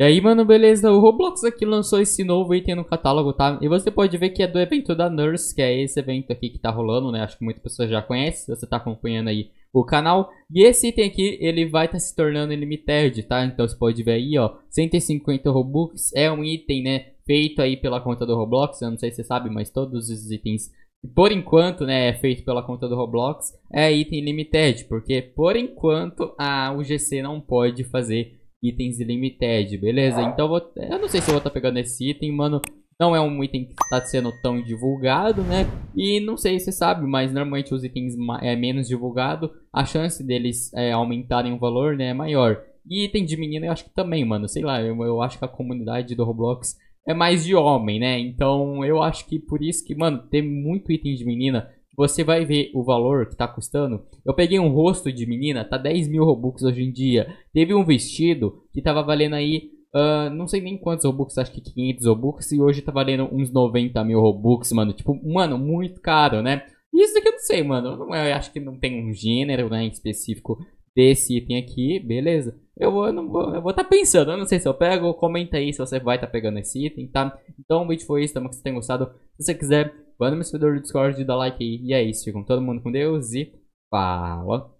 E aí, mano, beleza, o Roblox aqui lançou esse novo item no catálogo, tá? E você pode ver que é do evento da Nurse, que é esse evento aqui que tá rolando, né? Acho que muita pessoa já se você tá acompanhando aí o canal. E esse item aqui, ele vai estar tá se tornando limited, tá? Então você pode ver aí, ó, 150 Robux é um item, né, feito aí pela conta do Roblox. Eu não sei se você sabe, mas todos os itens, por enquanto, né, é feito pela conta do Roblox, é item limited. Porque, por enquanto, a UGC não pode fazer itens limited, beleza? Então eu, vou, eu não sei se eu vou estar tá pegando esse item, mano. Não é um item que está sendo tão divulgado, né? E não sei se você sabe, mas normalmente os itens é menos divulgado, a chance deles é, aumentarem o valor né, é maior. E item de menina eu acho que também, mano. Sei lá, eu, eu acho que a comunidade do Roblox é mais de homem, né? Então eu acho que por isso que, mano, ter muito item de menina você vai ver o valor que tá custando. Eu peguei um rosto de menina, tá 10 mil Robux hoje em dia. Teve um vestido que tava valendo aí, uh, não sei nem quantos Robux, acho que 500 Robux, e hoje tá valendo uns 90 mil Robux, mano. Tipo, mano, muito caro, né? Isso aqui eu não sei, mano. Eu, acho que não tem um gênero né, específico desse item aqui, beleza eu, eu, não vou, eu vou estar tá pensando, eu não sei se eu pego, comenta aí se você vai estar tá pegando esse item, tá? Então o vídeo foi isso, espero que você tenha gostado. Se você quiser, manda no meu servidor do Discord, e dá like aí. E é isso, fiquem todo mundo com Deus e fala!